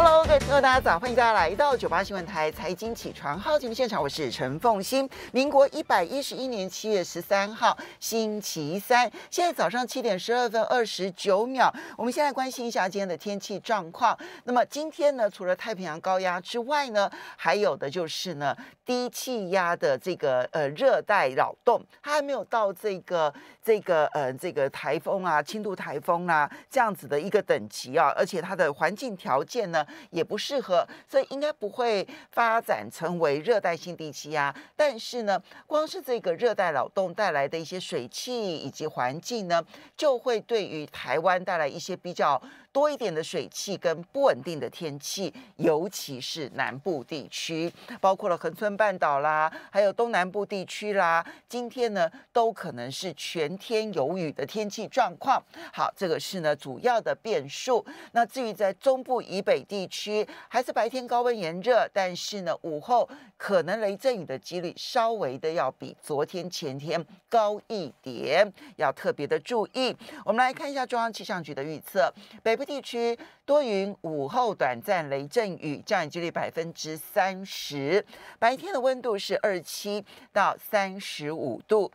Hello，各位朋友，大家早，欢迎大家来到九八新闻台财经起床号节目现场，我是陈凤欣。民国一百一十一年七月十三号，星期三，现在早上七点十二分二十九秒。我们现在关心一下今天的天气状况。那么今天呢，除了太平洋高压之外呢，还有的就是呢，低气压的这个呃热带扰动，它还没有到这个这个呃这个台风啊、轻度台风啊这样子的一个等级啊，而且它的环境条件呢。也不适合，所以应该不会发展成为热带性地气压。但是呢，光是这个热带扰动带来的一些水汽以及环境呢，就会对于台湾带来一些比较。多一点的水汽跟不稳定的天气，尤其是南部地区，包括了恒村半岛啦，还有东南部地区啦，今天呢都可能是全天有雨的天气状况。好，这个是呢主要的变数。那至于在中部以北地区，还是白天高温炎热，但是呢午后可能雷阵雨的几率稍微的要比昨天前天高一点，要特别的注意。我们来看一下中央气象局的预测，北。部地区多云，午后短暂雷阵雨，降雨几率百分之三十。白天的温度是二七到三十五度。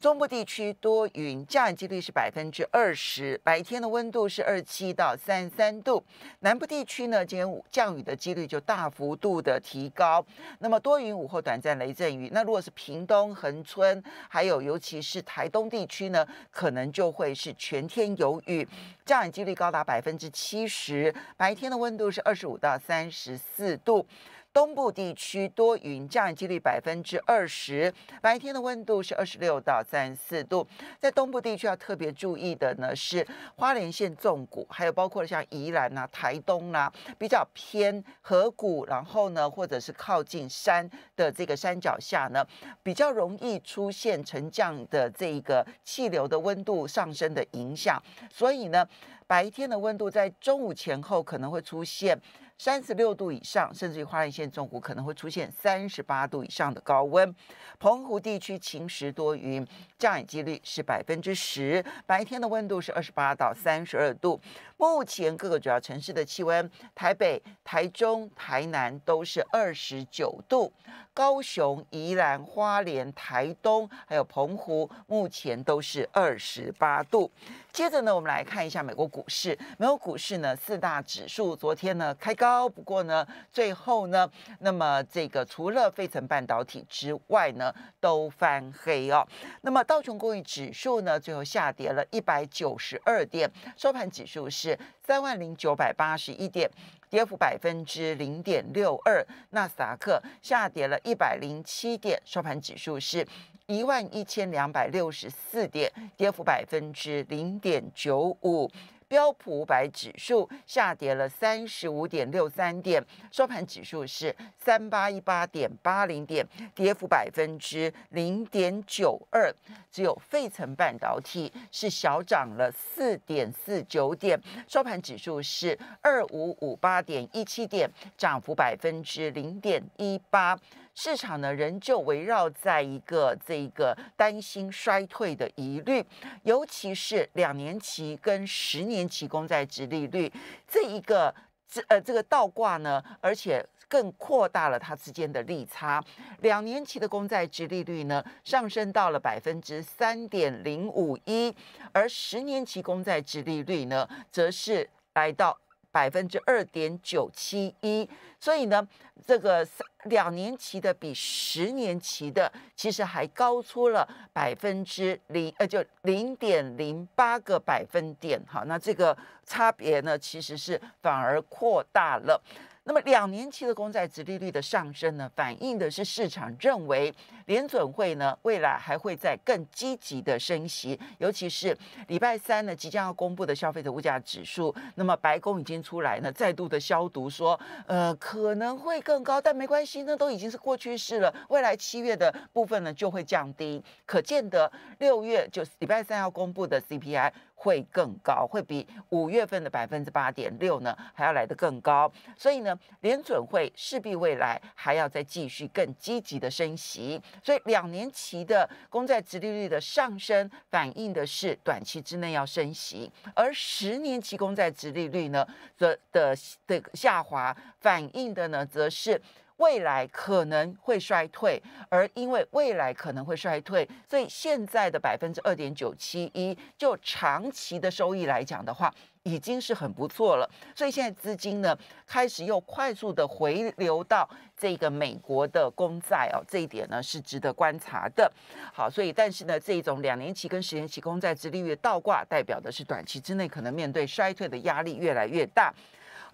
中部地区多云，降雨几率是百分之二十，白天的温度是二七到三三度。南部地区呢，今天降雨的几率就大幅度的提高，那么多云午后短暂雷阵雨。那如果是屏东恒春，还有尤其是台东地区呢，可能就会是全天有雨，降雨几率高达百分之七十，白天的温度是二十五到三十四度。东部地区多云，降雨几率百分之二十。白天的温度是二十六到三十四度。在东部地区要特别注意的呢是花莲县纵谷，还有包括像宜兰啊、台东啦，比较偏河谷，然后呢或者是靠近山的这个山脚下呢，比较容易出现沉降的这个气流的温度上升的影响。所以呢，白天的温度在中午前后可能会出现。三十六度以上，甚至于花莲县中午可能会出现三十八度以上的高温。澎湖地区晴时多云，降雨几率是百分之十，白天的温度是二十八到三十二度。目前各个主要城市的气温，台北、台中、台南都是二十九度，高雄、宜兰、花莲、台东还有澎湖目前都是二十八度。接着呢，我们来看一下美国股市。美国股市呢，四大指数昨天呢开高，不过呢最后呢，那么这个除了费城半导体之外呢都翻黑哦。那么道琼工业指数呢最后下跌了一百九十二点，收盘指数是。三万零九百八十一点，跌幅百分之零点六二。纳斯达克下跌了一百零七点，收盘指数是一万一千两百六十四点，跌幅百分之零点九五。标普五百指数下跌了三十五点六三点，收盘指数是三八一八点八零点，跌幅百分之零点九二。只有费城半导体是小涨了四点四九点，收盘指数是二五五八点一七点，涨幅百分之零点一八。市场呢，仍旧围绕在一个这一个担心衰退的疑虑，尤其是两年期跟十年期公债值利率这一个这呃这个倒挂呢，而且更扩大了它之间的利差。两年期的公债值利率呢，上升到了百分之三点零五一，而十年期公债值利率呢，则是来到。百分之二点九七一，所以呢，这个两年期的比十年期的其实还高出了百分之零，呃，就零点零八个百分点。好，那这个差别呢，其实是反而扩大了。那么两年期的公债殖利率的上升呢，反映的是市场认为联准会呢未来还会在更积极的升息，尤其是礼拜三呢即将要公布的消费者物价指数。那么白宫已经出来呢再度的消毒说，呃可能会更高，但没关系，那都已经是过去式了。未来七月的部分呢就会降低，可见得六月就是礼拜三要公布的 CPI。会更高，会比五月份的百分之八点六呢还要来得更高。所以呢，联准会势必未来还要再继续更积极的升息。所以两年期的公债殖利率的上升，反映的是短期之内要升息；而十年期公债殖利率呢，则的的下滑，反映的呢，则是。未来可能会衰退，而因为未来可能会衰退，所以现在的百分之二点九七一，就长期的收益来讲的话，已经是很不错了。所以现在资金呢，开始又快速的回流到这个美国的公债哦，这一点呢是值得观察的。好，所以但是呢，这种两年期跟十年期公债之利率倒挂，代表的是短期之内可能面对衰退的压力越来越大。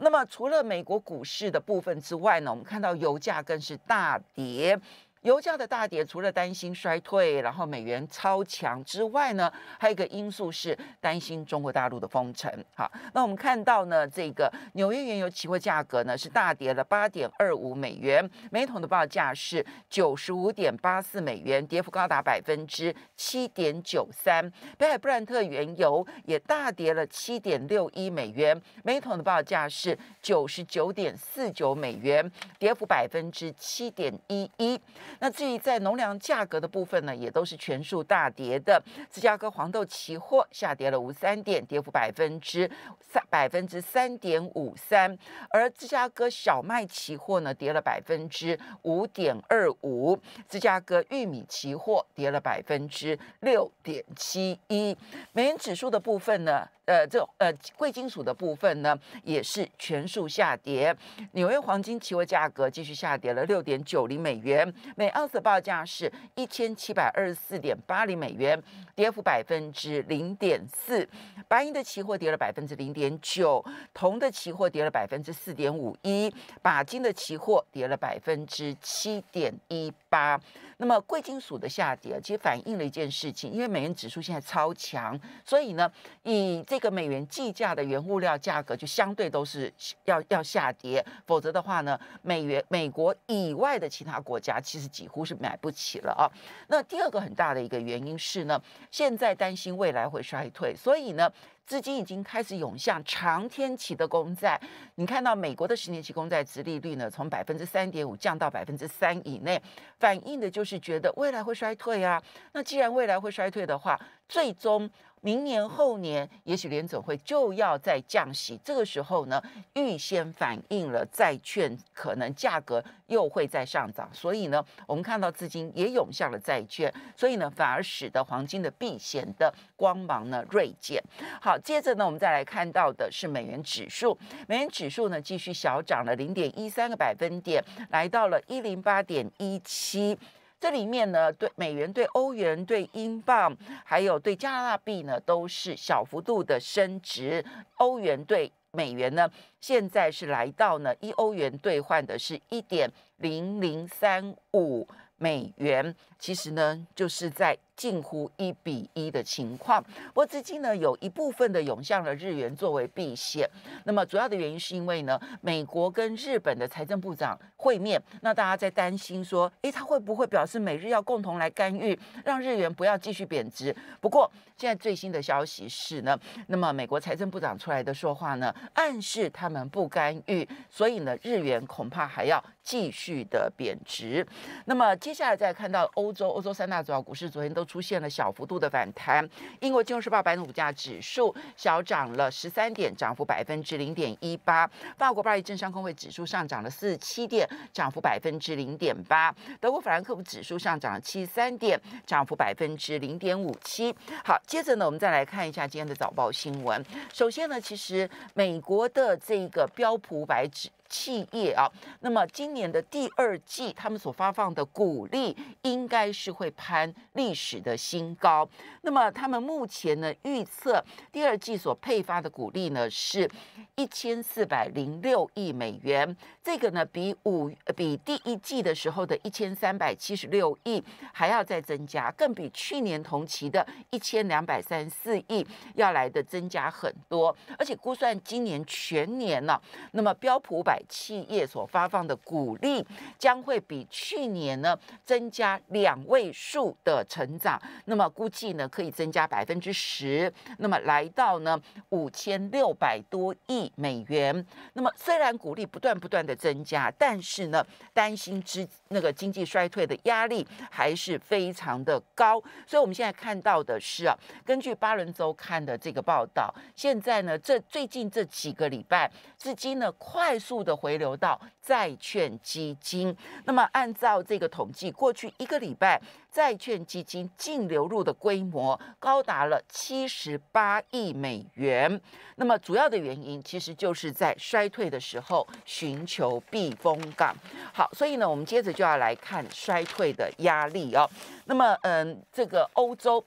那么，除了美国股市的部分之外呢，我们看到油价更是大跌。油价的大跌，除了担心衰退，然后美元超强之外呢，还有一个因素是担心中国大陆的封城。好，那我们看到呢，这个纽约原油期货价格呢是大跌了八点二五美元，每桶的报价是九十五点八四美元，跌幅高达百分之七点九三。北海布兰特原油也大跌了七点六一美元，每桶的报价是九十九点四九美元，跌幅百分之七点一一。那至于在农粮价格的部分呢，也都是全数大跌的。芝加哥黄豆期货下跌了五三点，跌幅百分之三百分之三点五三；而芝加哥小麦期货呢，跌了百分之五点二五；芝加哥玉米期货跌了百分之六点七一。美元指数的部分呢？呃，这呃贵金属的部分呢，也是全数下跌。纽约黄金期货价格继续下跌了六点九零美元每盎司，报价是一千七百二十四点八零美元，跌幅百分之零点四。白银的期货跌了百分之零点九，铜的期货跌了百分之四点五一，钯金的期货跌了百分之七点一。八，那么贵金属的下跌其实反映了一件事情，因为美元指数现在超强，所以呢，以这个美元计价的原物料价格就相对都是要要下跌，否则的话呢，美元美国以外的其他国家其实几乎是买不起了啊。那第二个很大的一个原因是呢，现在担心未来会衰退，所以呢。资金已经开始涌向长天期的公债，你看到美国的十年期公债殖利率呢，从百分之三点五降到百分之三以内，反映的就是觉得未来会衰退啊。那既然未来会衰退的话，最终。明年后年，也许联总会就要再降息，这个时候呢，预先反映了债券可能价格又会再上涨，所以呢，我们看到资金也涌向了债券，所以呢，反而使得黄金的避险的光芒呢锐减。好，接着呢，我们再来看到的是美元指数，美元指数呢继续小涨了零点一三个百分点，来到了一零八点一七。这里面呢，对美元、对欧元、对英镑，还有对加拿大币呢，都是小幅度的升值。欧元对美元呢，现在是来到呢一欧元兑换的是一点零零三五美元。其实呢，就是在。近乎一比一的情况，不过资金呢有一部分的涌向了日元作为避险。那么主要的原因是因为呢，美国跟日本的财政部长会面，那大家在担心说，诶，他会不会表示美日要共同来干预，让日元不要继续贬值？不过现在最新的消息是呢，那么美国财政部长出来的说话呢，暗示他们不干预，所以呢，日元恐怕还要继续的贬值。那么接下来再看到欧洲，欧洲三大主要股市昨天都。出现了小幅度的反弹。英国金融时报白铜股价指数小涨了十三点，涨幅百分之零点一八。法国巴黎证商工会指数上涨了四十七点，涨幅百分之零点八。德国法兰克福指数上涨了七十三点，涨幅百分之零点五七。好，接着呢，我们再来看一下今天的早报新闻。首先呢，其实美国的这个标普百指企业啊，那么今年的第二季他们所发放的股利应该是会攀历史的新高。那么他们目前呢预测第二季所配发的股利呢是一千四百零六亿美元，这个呢比五比第一季的时候的一千三百七十六亿还要再增加，更比去年同期的一千两百三十四亿要来的增加很多。而且估算今年全年呢，那么标普百企业所发放的鼓励，将会比去年呢增加两位数的成长，那么估计呢可以增加百分之十，那么来到呢五千六百多亿美元。那么虽然鼓励不断不断的增加，但是呢担心之那个经济衰退的压力还是非常的高。所以我们现在看到的是啊，根据《巴伦周刊》的这个报道，现在呢这最近这几个礼拜，资金呢快速的。的回流到债券基金，那么按照这个统计，过去一个礼拜债券基金净流入的规模高达了七十八亿美元。那么主要的原因其实就是在衰退的时候寻求避风港。好，所以呢，我们接着就要来看衰退的压力哦。那么，嗯，这个欧洲。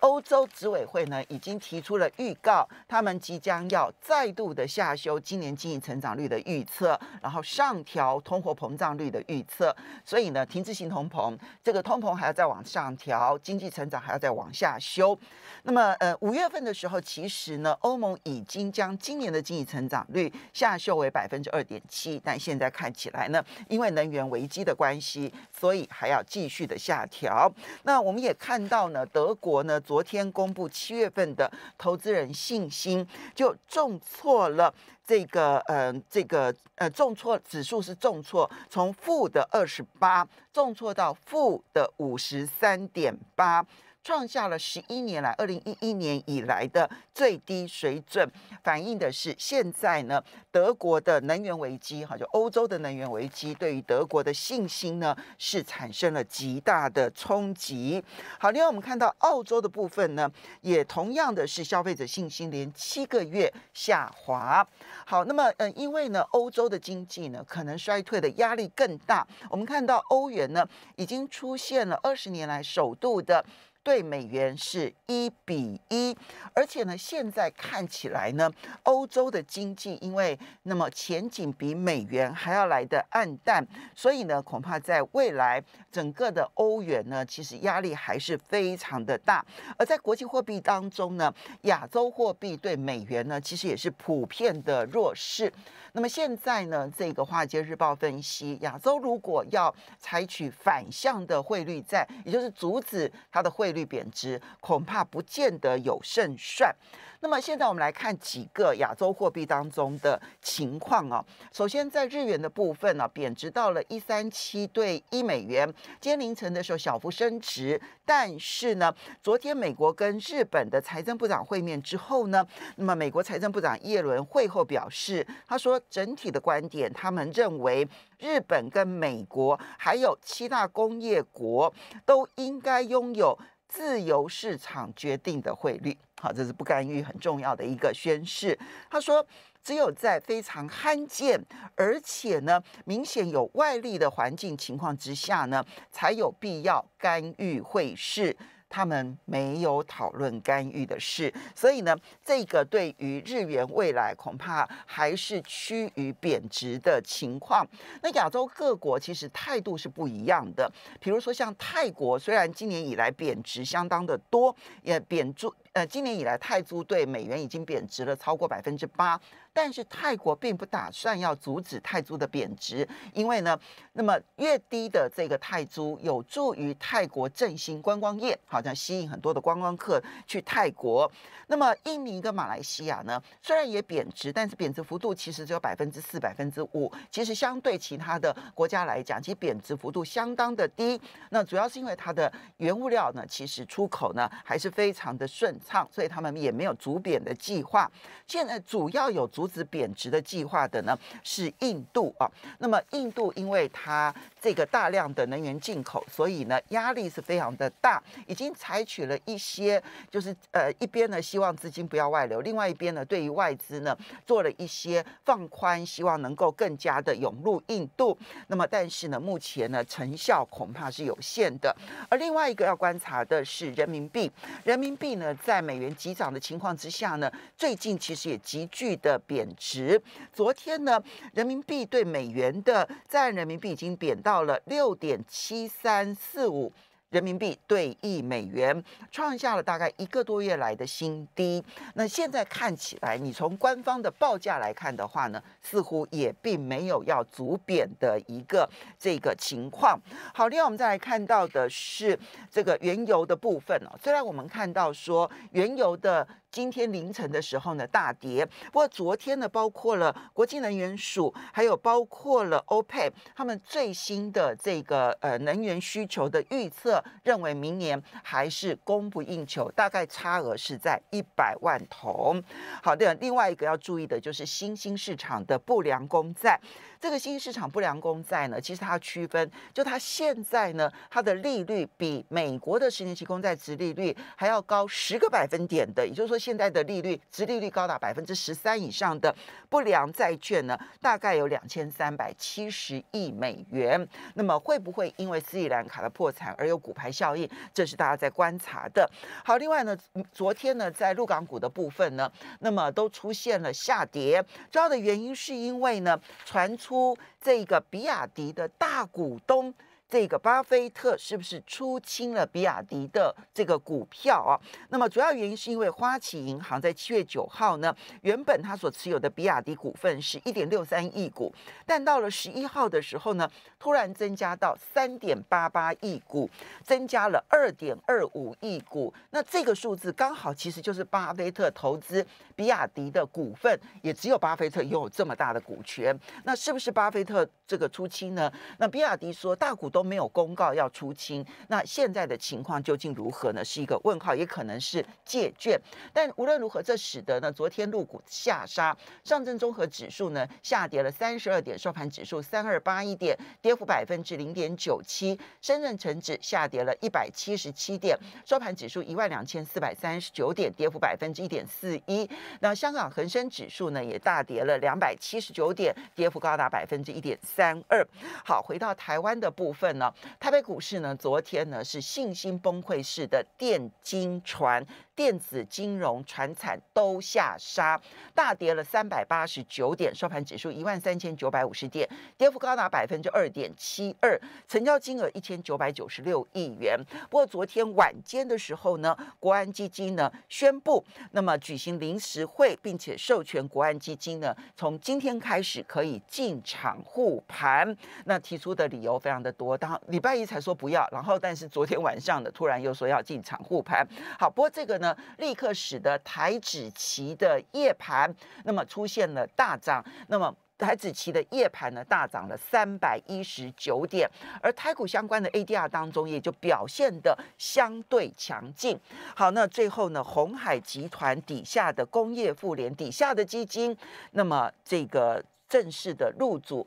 欧洲执委会呢已经提出了预告，他们即将要再度的下修今年经济成长率的预测，然后上调通货膨胀率的预测。所以呢，停滞型通膨，这个通膨还要再往上调，经济成长还要再往下修。那么，呃，五月份的时候，其实呢，欧盟已经将今年的经济成长率下修为百分之二点七，但现在看起来呢，因为能源危机的关系，所以还要继续的下调。那我们也看到呢，德国呢。昨天公布七月份的投资人信心，就重错了这个，呃这个，呃，重错指数是重错，从负的二十八重错到负的五十三点八。创下了十一年来二零一一年以来的最低水准，反映的是现在呢德国的能源危机哈，就欧洲的能源危机对于德国的信心呢是产生了极大的冲击。好，另外我们看到澳洲的部分呢，也同样的是消费者信心连七个月下滑。好，那么嗯，因为呢欧洲的经济呢可能衰退的压力更大，我们看到欧元呢已经出现了二十年来首度的。对美元是一比一，而且呢，现在看起来呢，欧洲的经济因为那么前景比美元还要来的暗淡，所以呢，恐怕在未来整个的欧元呢，其实压力还是非常的大。而在国际货币当中呢，亚洲货币对美元呢，其实也是普遍的弱势。那么现在呢，这个华尔街日报分析，亚洲如果要采取反向的汇率战，也就是阻止它的汇。汇率贬值恐怕不见得有胜算。那么现在我们来看几个亚洲货币当中的情况啊。首先在日元的部分呢，贬值到了一三七对一美元。今天凌晨的时候小幅升值，但是呢，昨天美国跟日本的财政部长会面之后呢，那么美国财政部长耶伦会后表示，他说整体的观点，他们认为。日本跟美国还有七大工业国都应该拥有自由市场决定的汇率，好，这是不干预很重要的一个宣示。他说，只有在非常罕见，而且呢明显有外力的环境情况之下呢，才有必要干预汇市。他们没有讨论干预的事，所以呢，这个对于日元未来恐怕还是趋于贬值的情况。那亚洲各国其实态度是不一样的，比如说像泰国，虽然今年以来贬值相当的多，也贬住呃，今年以来泰铢对美元已经贬值了超过百分之八，但是泰国并不打算要阻止泰铢的贬值，因为呢，那么越低的这个泰铢有助于泰国振兴观光业，好像吸引很多的观光客去泰国。那么印尼跟马来西亚呢，虽然也贬值，但是贬值幅度其实只有百分之四、百分之五，其实相对其他的国家来讲，其实贬值幅度相当的低。那主要是因为它的原物料呢，其实出口呢还是非常的顺。唱，所以他们也没有逐贬的计划。现在主要有阻止贬值的计划的呢是印度啊。那么印度因为它这个大量的能源进口，所以呢压力是非常的大，已经采取了一些，就是呃一边呢希望资金不要外流，另外一边呢对于外资呢做了一些放宽，希望能够更加的涌入印度。那么但是呢目前呢成效恐怕是有限的。而另外一个要观察的是人民币，人民币呢。在美元急涨的情况之下呢，最近其实也急剧的贬值。昨天呢，人民币对美元的在岸人民币已经贬到了六点七三四五。人民币兑一美元创下了大概一个多月来的新低。那现在看起来，你从官方的报价来看的话呢，似乎也并没有要足贬的一个这个情况。好，另外我们再来看到的是这个原油的部分哦。虽然我们看到说原油的。今天凌晨的时候呢，大跌。不过昨天呢，包括了国际能源署，还有包括了欧佩克，他们最新的这个呃能源需求的预测，认为明年还是供不应求，大概差额是在一百万桶。好的，另外一个要注意的就是新兴市场的不良公债。这个新兴市场不良公债呢，其实它区分，就它现在呢，它的利率比美国的十年期公债值利率还要高十个百分点的，也就是说。现在的利率，殖利率高达百分之十三以上的不良债券呢，大概有两千三百七十亿美元。那么会不会因为斯里兰卡的破产而有股牌效应？这是大家在观察的。好，另外呢，昨天呢，在陆港股的部分呢，那么都出现了下跌，主要的原因是因为呢，传出这个比亚迪的大股东。这个巴菲特是不是出清了比亚迪的这个股票啊？那么主要原因是因为花旗银行在七月九号呢，原本他所持有的比亚迪股份是一点六三亿股，但到了十一号的时候呢，突然增加到三点八八亿股，增加了二点二五亿股。那这个数字刚好其实就是巴菲特投资比亚迪的股份，也只有巴菲特拥有这么大的股权。那是不是巴菲特这个出清呢？那比亚迪说大股东。都没有公告要出清，那现在的情况究竟如何呢？是一个问号，也可能是借券。但无论如何，这使得呢，昨天入股下杀，上证综合指数呢下跌了三十二点，收盘指数三二八一点，跌幅百分之零点九七；深圳成指下跌了一百七十七点，收盘指数一万两千四百三十九点，跌幅百分之一点四一。那香港恒生指数呢也大跌了两百七十九点，跌幅高达百分之一点三二。好，回到台湾的部分。呢，台北股市呢，昨天呢是信心崩溃式的电金船。电子金融、船产都下杀，大跌了三百八十九点，收盘指数一万三千九百五十点，跌幅高达百分之二点七二，成交金额一千九百九十六亿元。不过昨天晚间的时候呢，国安基金呢宣布，那么举行临时会，并且授权国安基金呢，从今天开始可以进场护盘。那提出的理由非常的多，当礼拜一才说不要，然后但是昨天晚上的突然又说要进场护盘。好，不过这个呢。立刻使得台指期的夜盘，那么出现了大涨。那么台子期的夜盘呢大涨了三百一十九点，而台股相关的 ADR 当中也就表现的相对强劲。好，那最后呢，红海集团底下的工业妇联底下的基金，那么这个正式的入主。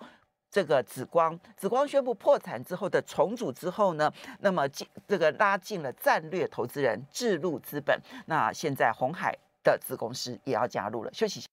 这个紫光，紫光宣布破产之后的重组之后呢，那么进这个拉进了战略投资人智路资本，那现在红海的子公司也要加入了，休息。